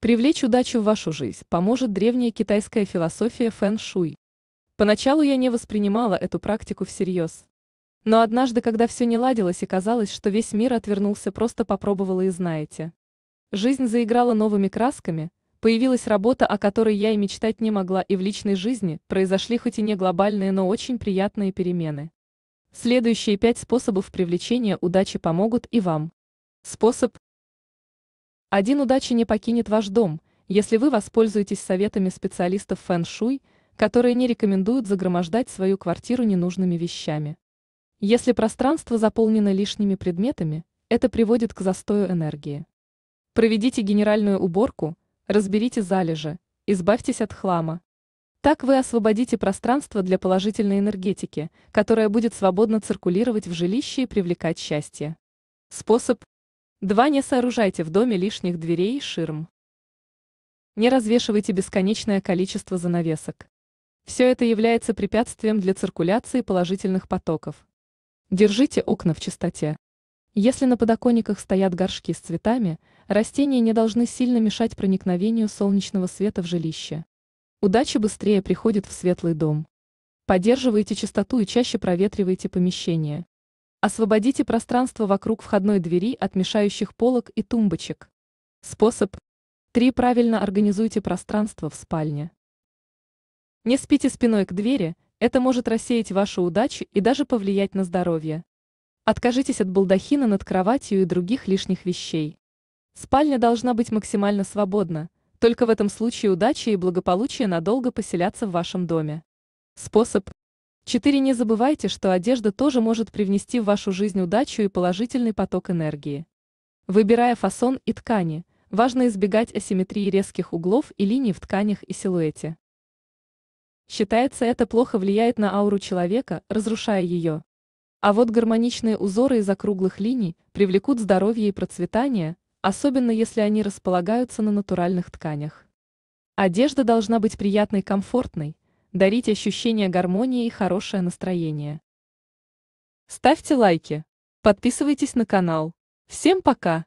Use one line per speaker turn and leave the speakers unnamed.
Привлечь удачу в вашу жизнь поможет древняя китайская философия фэн-шуй. Поначалу я не воспринимала эту практику всерьез. Но однажды, когда все не ладилось и казалось, что весь мир отвернулся, просто попробовала и знаете. Жизнь заиграла новыми красками, появилась работа, о которой я и мечтать не могла, и в личной жизни произошли хоть и не глобальные, но очень приятные перемены. Следующие пять способов привлечения удачи помогут и вам. Способ один удачи не покинет ваш дом, если вы воспользуетесь советами специалистов фэн-шуй, которые не рекомендуют загромождать свою квартиру ненужными вещами. Если пространство заполнено лишними предметами, это приводит к застою энергии. Проведите генеральную уборку, разберите залежи, избавьтесь от хлама. Так вы освободите пространство для положительной энергетики, которая будет свободно циркулировать в жилище и привлекать счастье. Способ 2. Не сооружайте в доме лишних дверей и ширм. Не развешивайте бесконечное количество занавесок. Все это является препятствием для циркуляции положительных потоков. Держите окна в чистоте. Если на подоконниках стоят горшки с цветами, растения не должны сильно мешать проникновению солнечного света в жилище. Удача быстрее приходит в светлый дом. Поддерживайте чистоту и чаще проветривайте помещение. Освободите пространство вокруг входной двери от мешающих полок и тумбочек. Способ 3. Правильно организуйте пространство в спальне. Не спите спиной к двери, это может рассеять вашу удачу и даже повлиять на здоровье. Откажитесь от балдахина над кроватью и других лишних вещей. Спальня должна быть максимально свободна, только в этом случае удача и благополучие надолго поселятся в вашем доме. Способ 4. Не забывайте, что одежда тоже может привнести в вашу жизнь удачу и положительный поток энергии. Выбирая фасон и ткани, важно избегать асимметрии резких углов и линий в тканях и силуэте. Считается, это плохо влияет на ауру человека, разрушая ее. А вот гармоничные узоры из округлых линий привлекут здоровье и процветание, особенно если они располагаются на натуральных тканях. Одежда должна быть приятной, комфортной, дарить ощущение гармонии и хорошее настроение. Ставьте лайки, подписывайтесь на канал. Всем пока!